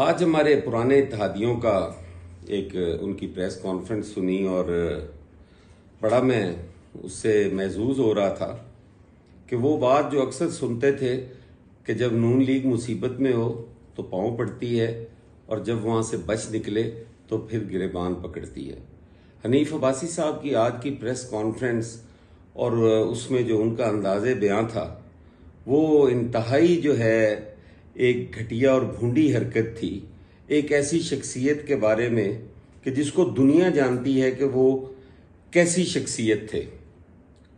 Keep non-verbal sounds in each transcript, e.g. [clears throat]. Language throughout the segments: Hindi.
आज हमारे पुराने इतिहादियों का एक उनकी प्रेस कॉन्फ्रेंस सुनी और बड़ा मैं उससे महजूज हो रहा था कि वो बात जो अक्सर सुनते थे कि जब नून लीग मुसीबत में हो तो पाँव पड़ती है और जब वहाँ से बच निकले तो फिर गिरेबान पकड़ती है हनीफ अब्बासी साहब की आज की प्रेस कॉन्फ्रेंस और उसमें जो उनका अंदाज बयां था वो इंतहाई जो है एक घटिया और भूडी हरकत थी एक ऐसी शख्सियत के बारे में कि जिसको दुनिया जानती है कि वो कैसी शख्सियत थे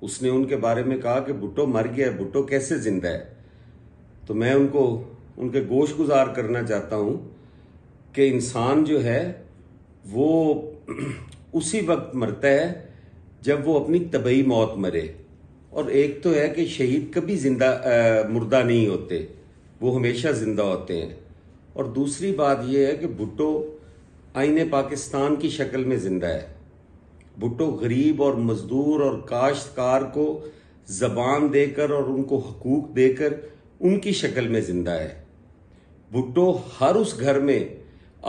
उसने उनके बारे में कहा कि भुट्टो मर गया है भुट्टो कैसे जिंदा है तो मैं उनको उनके गोश गुजार करना चाहता हूँ कि इंसान जो है वो [clears throat] उसी वक्त मरता है जब वो अपनी तबई मौत मरे और एक तो है कि शहीद कभी जिंदा मुर्दा नहीं होते वो हमेशा ज़िंदा होते हैं और दूसरी बात यह है कि भुट्टो आइन पाकिस्तान की शक्ल में ज़िंदा है भुट्टो गरीब और मज़दूर और काश्तकार को ज़बान देकर और उनको हकूक देकर उनकी शक्ल में ज़िंदा है भुट्टो हर उस घर में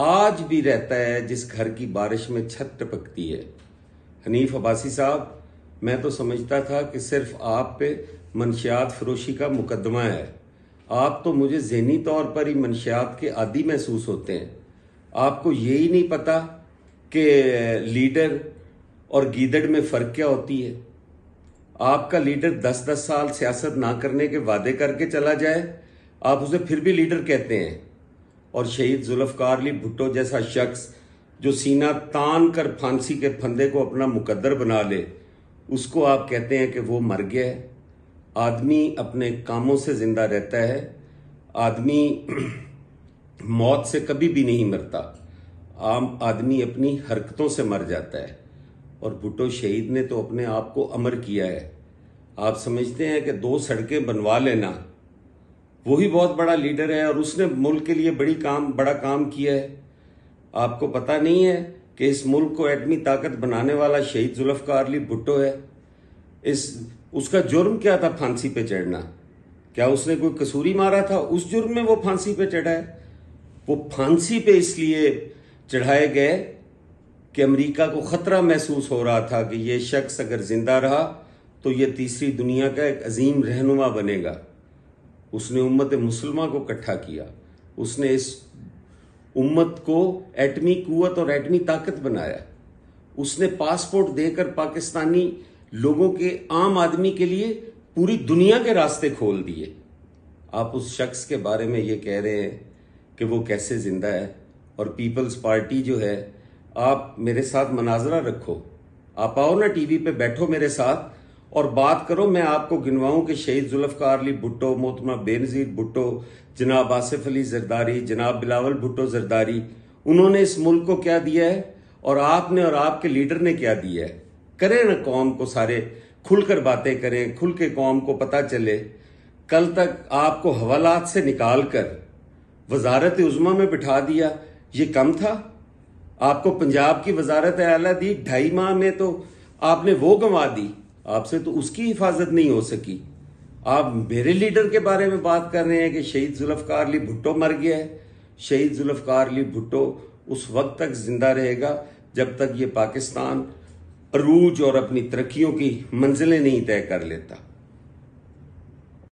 आज भी रहता है जिस घर की बारिश में छत टपकती है हनीफ अब्बासी साहब मैं तो समझता था कि सिर्फ आप पे मंशियात फरोशी का मुकदमा है आप तो मुझे जहनी तौर पर ही मनशियात के आदि महसूस होते हैं आपको ये ही नहीं पता कि लीडर और गीदड़ में फ़र्क क्या होती है आपका लीडर दस दस साल सियासत ना करने के वादे करके चला जाए आप उसे फिर भी लीडर कहते हैं और शहीद जुल्फ़कार अली भुट्टो जैसा शख्स जो सीना तान कर फांसी के फंदे को अपना मुकद्दर बना ले उसको आप कहते हैं कि वो मर गया है आदमी अपने कामों से जिंदा रहता है आदमी [clears throat] मौत से कभी भी नहीं मरता आम आदमी अपनी हरकतों से मर जाता है और भुट्टो शहीद ने तो अपने आप को अमर किया है आप समझते हैं कि दो सड़कें बनवा लेना वही बहुत बड़ा लीडर है और उसने मुल्क के लिए बड़ी काम बड़ा काम किया है आपको पता नहीं है कि इस मुल्क को एटमी ताकत बनाने वाला शहीद जुल्फकार अली भुट्टो है इस उसका जुर्म क्या था फांसी पे चढ़ना क्या उसने कोई कसूरी मारा था उस जुर्म में वो फांसी पे चढ़ा है वो फांसी पे इसलिए चढ़ाए गए कि अमेरिका को खतरा महसूस हो रहा था कि ये शख्स अगर जिंदा रहा तो ये तीसरी दुनिया का एक अजीम रहनुमा बनेगा उसने उम्मत मुसलमा को इकट्ठा किया उसने इस उम्मत को एटमी कुत और एटमी ताकत बनाया उसने पासपोर्ट देकर पाकिस्तानी लोगों के आम आदमी के लिए पूरी दुनिया के रास्ते खोल दिए आप उस शख्स के बारे में ये कह रहे हैं कि वो कैसे जिंदा है और पीपल्स पार्टी जो है आप मेरे साथ मनाजरा रखो आप आओ ना टीवी पे बैठो मेरे साथ और बात करो मैं आपको गिनवाऊं कि शहीद जुल्फकार अली भुट्टो मोहतमा बेनजीर भुट्टो जनाब आसिफ अली जरदारी जनाब बिलावल भुट्टो जरदारी उन्होंने इस मुल्क को क्या दिया है और आपने और आपके लीडर ने क्या दिया है करें ना कौम को सारे खुलकर बातें करें खुल के कौम को पता चले कल तक आपको हवालात से निकाल कर वजारत उजमा में बिठा दिया ये कम था आपको पंजाब की वजारत आला दी ढाई माह में तो आपने वो गंवा दी आपसे तो उसकी हिफाजत नहीं हो सकी आप मेरे लीडर के बारे में बात कर रहे हैं कि शहीद जुल्फकार अली भुट्टो मर गया है शहीद जुल्फकार अली भुट्टो उस वक्त तक जिंदा रहेगा जब तक ये पाकिस्तान अरूज और अपनी तरक्कियों की मंजिलें नहीं तय कर लेता